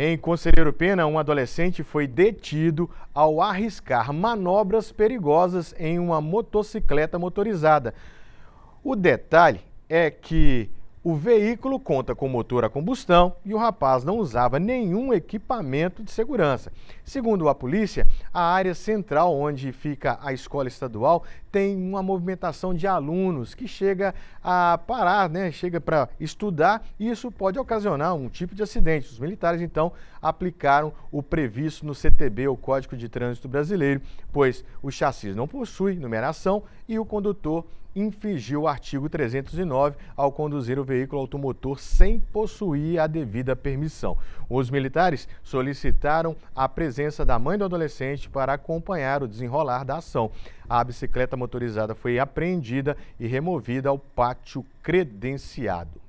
Em Conselheiro Pena, um adolescente foi detido ao arriscar manobras perigosas em uma motocicleta motorizada. O detalhe é que o veículo conta com motor a combustão e o rapaz não usava nenhum equipamento de segurança. Segundo a polícia, a área central onde fica a escola estadual tem uma movimentação de alunos que chega a parar, né? chega para estudar e isso pode ocasionar um tipo de acidente. Os militares, então, aplicaram o previsto no CTB, o Código de Trânsito Brasileiro, pois o chassi não possui numeração e o condutor infringiu o artigo 309 ao conduzir o veículo veículo automotor sem possuir a devida permissão. Os militares solicitaram a presença da mãe do adolescente para acompanhar o desenrolar da ação. A bicicleta motorizada foi apreendida e removida ao pátio credenciado.